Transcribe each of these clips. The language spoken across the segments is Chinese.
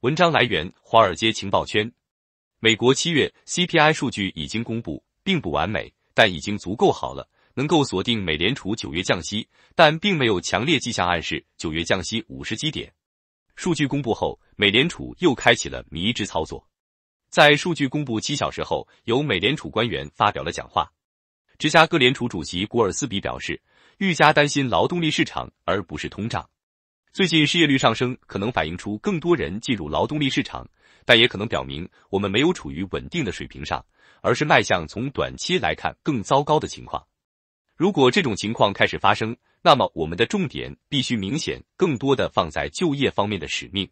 文章来源：华尔街情报圈。美国七月 CPI 数据已经公布，并不完美，但已经足够好了，能够锁定美联储九月降息，但并没有强烈迹象暗示九月降息五十基点。数据公布后，美联储又开启了迷之操作。在数据公布七小时后，由美联储官员发表了讲话。芝加哥联储主席古尔斯比表示，愈加担心劳动力市场而不是通胀。最近失业率上升，可能反映出更多人进入劳动力市场，但也可能表明我们没有处于稳定的水平上，而是迈向从短期来看更糟糕的情况。如果这种情况开始发生，那么我们的重点必须明显更多的放在就业方面的使命。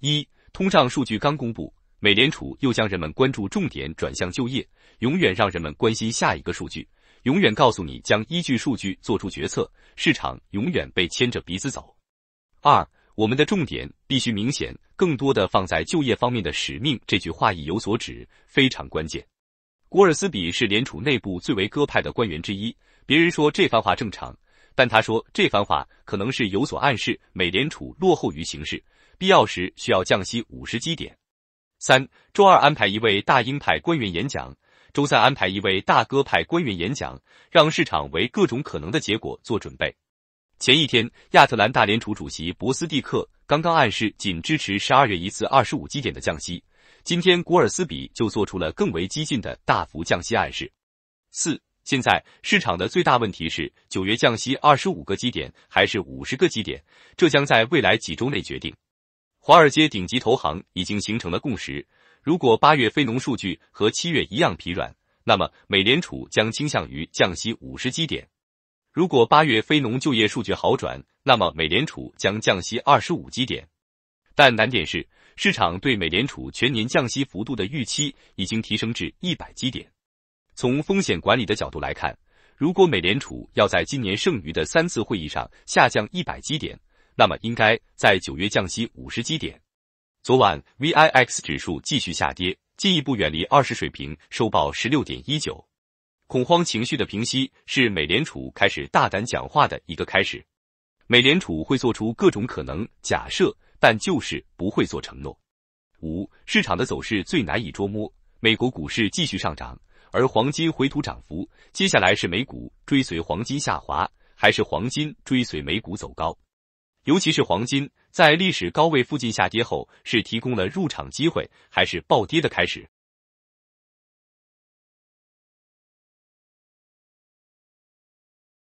一通胀数据刚公布，美联储又将人们关注重点转向就业，永远让人们关心下一个数据，永远告诉你将依据数据做出决策，市场永远被牵着鼻子走。二，我们的重点必须明显，更多的放在就业方面的使命。这句话意有所指，非常关键。古尔斯比是联储内部最为鸽派的官员之一，别人说这番话正常，但他说这番话可能是有所暗示，美联储落后于形势，必要时需要降息五十基点。三，周二安排一位大鹰派官员演讲，周三安排一位大鸽派官员演讲，让市场为各种可能的结果做准备。前一天，亚特兰大联储主席博斯蒂克刚刚暗示仅支持十二月一次二十五基点的降息。今天，古尔斯比就做出了更为激进的大幅降息暗示。四，现在市场的最大问题是九月降息二十五个基点还是五十个基点，这将在未来几周内决定。华尔街顶级投行已经形成了共识，如果八月非农数据和七月一样疲软，那么美联储将倾向于降息五十基点。如果八月非农就业数据好转，那么美联储将降息二十五基点。但难点是，市场对美联储全年降息幅度的预期已经提升至一百基点。从风险管理的角度来看，如果美联储要在今年剩余的三次会议上下降一百基点，那么应该在九月降息五十基点。昨晚，VIX 指数继续下跌，进一步远离二十水平，收报十六点一九。恐慌情绪的平息是美联储开始大胆讲话的一个开始。美联储会做出各种可能假设，但就是不会做承诺。五，市场的走势最难以捉摸。美国股市继续上涨，而黄金回吐涨幅。接下来是美股追随黄金下滑，还是黄金追随美股走高？尤其是黄金在历史高位附近下跌后，是提供了入场机会，还是暴跌的开始？